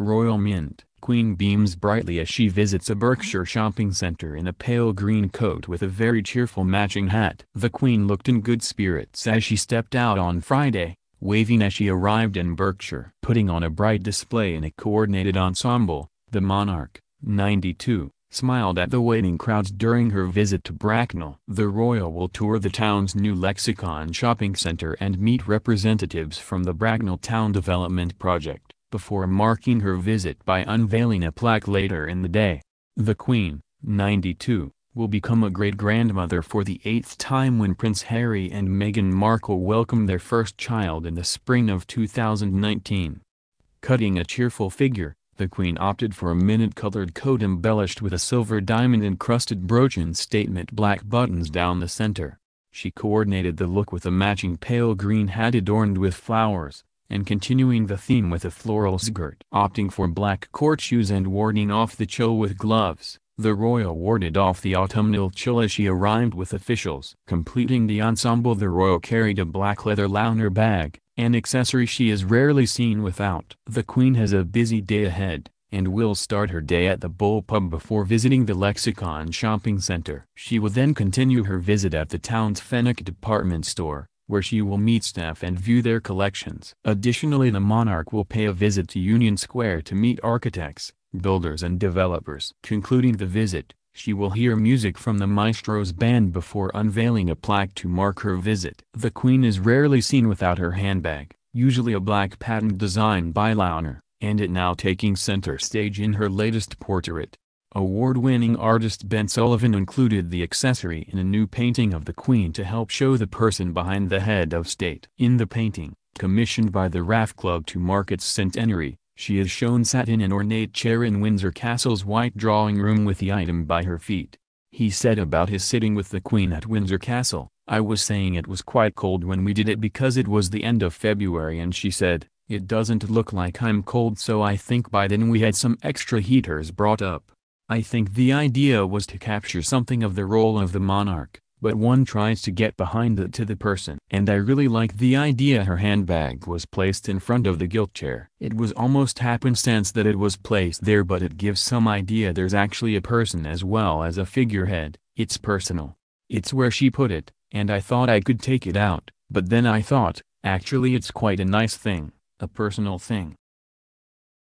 Royal Mint. Queen beams brightly as she visits a Berkshire shopping center in a pale green coat with a very cheerful matching hat. The Queen looked in good spirits as she stepped out on Friday, waving as she arrived in Berkshire. Putting on a bright display in a coordinated ensemble, the monarch, 92, smiled at the waiting crowds during her visit to Bracknell. The royal will tour the town's new Lexicon shopping center and meet representatives from the Bracknell Town Development Project before marking her visit by unveiling a plaque later in the day. The Queen, 92, will become a great-grandmother for the eighth time when Prince Harry and Meghan Markle welcome their first child in the spring of 2019. Cutting a cheerful figure, the Queen opted for a minute-colored coat embellished with a silver diamond-encrusted brooch and statement black buttons down the center. She coordinated the look with a matching pale green hat adorned with flowers, and continuing the theme with a floral skirt. Opting for black court shoes and warding off the chill with gloves, the royal warded off the autumnal chill as she arrived with officials. Completing the ensemble the royal carried a black leather lowner bag, an accessory she is rarely seen without. The queen has a busy day ahead and will start her day at the Bull Pub before visiting the Lexicon Shopping Center. She will then continue her visit at the town's Fennec department store, where she will meet staff and view their collections. Additionally the monarch will pay a visit to Union Square to meet architects, builders and developers. Concluding the visit, she will hear music from the maestro's band before unveiling a plaque to mark her visit. The queen is rarely seen without her handbag, usually a black patent design by Launer, and it now taking center stage in her latest portrait. Award-winning artist Ben Sullivan included the accessory in a new painting of the Queen to help show the person behind the head of state. In the painting, commissioned by the Raff Club to mark its centenary, she is shown sat in an ornate chair in Windsor Castle's white drawing room with the item by her feet. He said about his sitting with the Queen at Windsor Castle, I was saying it was quite cold when we did it because it was the end of February and she said, it doesn't look like I'm cold so I think by then we had some extra heaters brought up. I think the idea was to capture something of the role of the monarch, but one tries to get behind it to the person. And I really like the idea her handbag was placed in front of the gilt chair. It was almost happenstance that it was placed there but it gives some idea there's actually a person as well as a figurehead, it's personal. It's where she put it, and I thought I could take it out, but then I thought, actually it's quite a nice thing, a personal thing.